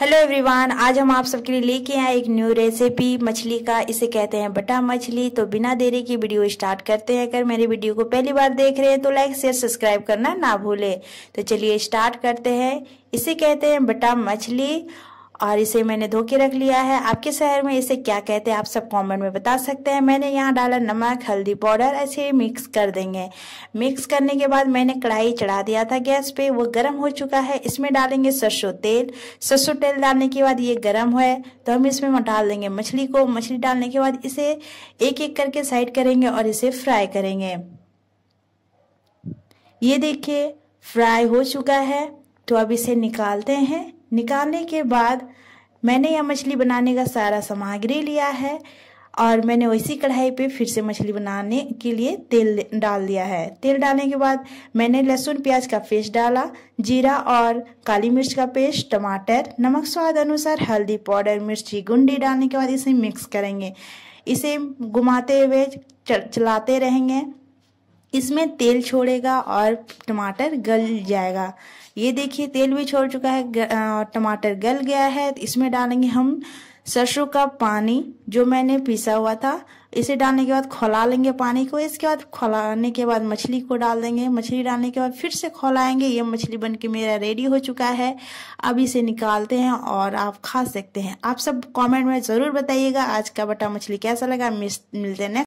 hello everyone आज हम आप सबके लिए लेके आए एक न्यू रेसिपी मछली का इसे कहते हैं बटा मछली तो बिना देरी की वीडियो स्टार्ट करते हैं अगर मेरे वीडियो को पहली बार देख रहे हैं तो लाइक शेयर सब्सक्राइब करना ना भूलें तो चलिए स्टार्ट करते हैं इसे कहते हैं बटा मछली और इसे मैंने धो के रख लिया है आपके शहर में इसे क्या कहते हैं आप सब कमेंट में बता सकते हैं मैंने यहाँ डाला नमक हल्दी पाउडर ऐसे मिक्स कर देंगे मिक्स करने के बाद मैंने कढ़ाई चढ़ा दिया था गैस पे वो गर्म हो चुका है इसमें डालेंगे सरसों तेल सरसों तेल डालने के बाद ये गर्म है तो हम इसमें डाल देंगे मछली को मछली डालने के बाद इसे एक एक करके साइड करेंगे और इसे फ्राई करेंगे ये देखिए फ्राई हो चुका है तो अब इसे निकालते हैं निकालने के बाद मैंने यह मछली बनाने का सारा सामग्री लिया है और मैंने वैसी कढ़ाई पे फिर से मछली बनाने के लिए तेल डाल दिया है तेल डालने के बाद मैंने लहसुन प्याज का पेस्ट डाला जीरा और काली मिर्च का पेस्ट टमाटर नमक स्वाद अनुसार हल्दी पाउडर मिर्ची गुंडी डालने के बाद इसे मिक्स करेंगे इसे घुमाते हुए चलाते रहेंगे इसमें तेल छोड़ेगा और टमाटर गल जाएगा ये देखिए तेल भी छोड़ चुका है और टमाटर गल गया है इसमें डालेंगे हम सरसों का पानी जो मैंने पीसा हुआ था इसे डालने के बाद खौला लेंगे पानी को इसके बाद खौलाने के बाद मछली को डाल देंगे मछली डालने के बाद फिर से खोलाएंगे ये मछली बन के मेरा रेडी हो चुका है अब इसे निकालते हैं और आप खा सकते हैं आप सब कमेंट में ज़रूर बताइएगा आज का बटा मछली कैसा लगा मिलते हैं